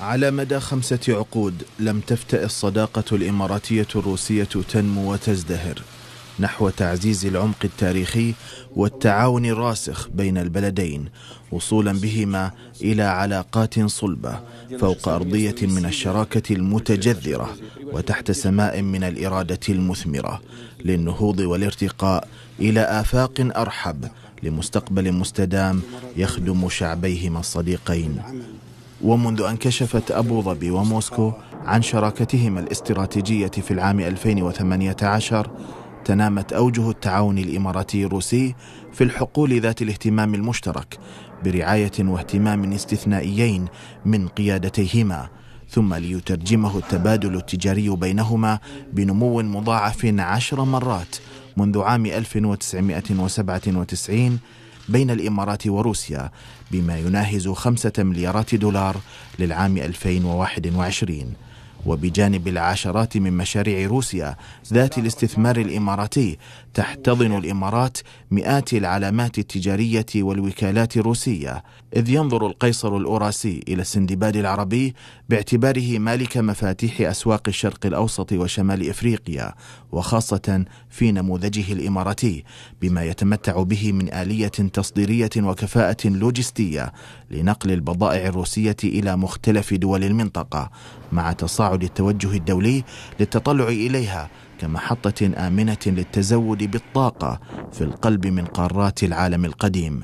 على مدى خمسة عقود لم تفتأ الصداقة الإماراتية الروسية تنمو وتزدهر نحو تعزيز العمق التاريخي والتعاون الراسخ بين البلدين وصولا بهما إلى علاقات صلبة فوق أرضية من الشراكة المتجذرة وتحت سماء من الإرادة المثمرة للنهوض والارتقاء إلى آفاق أرحب لمستقبل مستدام يخدم شعبيهما الصديقين ومنذ أن كشفت أبو ظبي وموسكو عن شراكتهما الاستراتيجية في العام 2018 تنامت أوجه التعاون الإماراتي الروسي في الحقول ذات الاهتمام المشترك برعاية واهتمام استثنائيين من قيادتيهما ثم ليترجمه التبادل التجاري بينهما بنمو مضاعف عشر مرات منذ عام 1997 بين الإمارات وروسيا بما يناهز خمسة مليارات دولار للعام 2021 وبجانب العشرات من مشاريع روسيا ذات الاستثمار الاماراتي تحتضن الامارات مئات العلامات التجاريه والوكالات الروسيه اذ ينظر القيصر الاوراسي الى السندباد العربي باعتباره مالك مفاتيح اسواق الشرق الاوسط وشمال افريقيا وخاصه في نموذجه الاماراتي بما يتمتع به من اليه تصديريه وكفاءه لوجستيه لنقل البضائع الروسيه الى مختلف دول المنطقه مع تصاعد للتوجه التوجه الدولي للتطلع اليها كمحطه امنه للتزود بالطاقه في القلب من قارات العالم القديم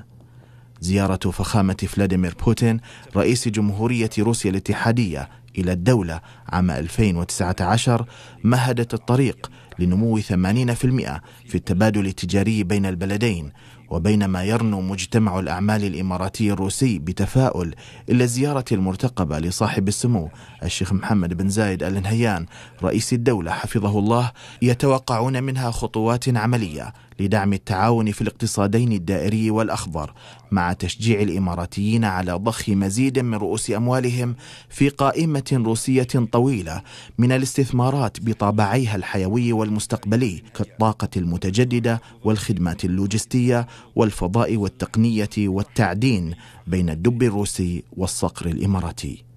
زياره فخامه فلاديمير بوتين رئيس جمهوريه روسيا الاتحاديه الى الدوله عام 2019 مهدت الطريق لنمو 80% في التبادل التجاري بين البلدين وبينما يرنو مجتمع الأعمال الإماراتي الروسي بتفاؤل إلى الزيارة المرتقبة لصاحب السمو الشيخ محمد بن زايد آل نهيان رئيس الدولة حفظه الله يتوقعون منها خطوات عملية لدعم التعاون في الاقتصادين الدائري والأخضر مع تشجيع الإماراتيين على ضخ مزيد من رؤوس أموالهم في قائمة روسية طويلة من الاستثمارات بطابعيها الحيوي والمستقبلي كالطاقة المتجددة والخدمات اللوجستية والفضاء والتقنيه والتعدين بين الدب الروسي والصقر الاماراتي